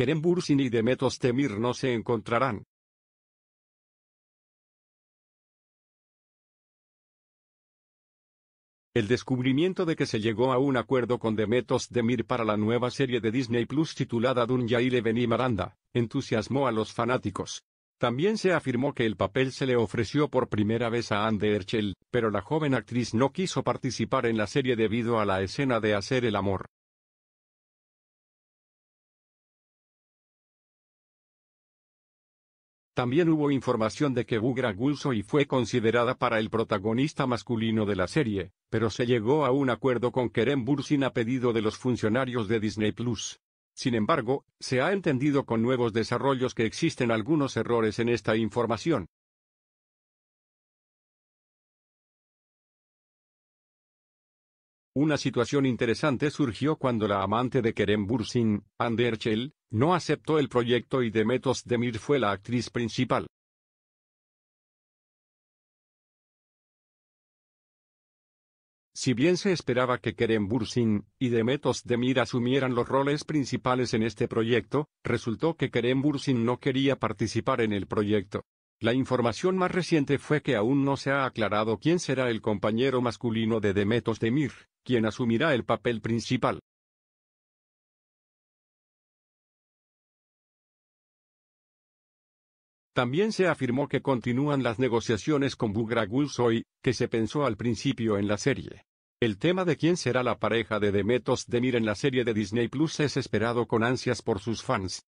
Kerem Bursin y Demetos Temir no se encontrarán. El descubrimiento de que se llegó a un acuerdo con Demetos Demir para la nueva serie de Disney Plus titulada Dunya y e Leveni Maranda, entusiasmó a los fanáticos. También se afirmó que el papel se le ofreció por primera vez a Anne Herschel, pero la joven actriz no quiso participar en la serie debido a la escena de hacer el amor. También hubo información de que Bugra Gulsoy fue considerada para el protagonista masculino de la serie, pero se llegó a un acuerdo con Kerem Bursin a pedido de los funcionarios de Disney Plus. Sin embargo, se ha entendido con nuevos desarrollos que existen algunos errores en esta información. Una situación interesante surgió cuando la amante de Kerem Bursin, Ander no aceptó el proyecto y Demetos Demir fue la actriz principal. Si bien se esperaba que Kerem Bursin y Demetos Demir asumieran los roles principales en este proyecto, resultó que Kerem Bursin no quería participar en el proyecto. La información más reciente fue que aún no se ha aclarado quién será el compañero masculino de Demetos Demir, quien asumirá el papel principal. También se afirmó que continúan las negociaciones con Bugra Gulsoy, que se pensó al principio en la serie. El tema de quién será la pareja de Demetos Demir en la serie de Disney Plus es esperado con ansias por sus fans,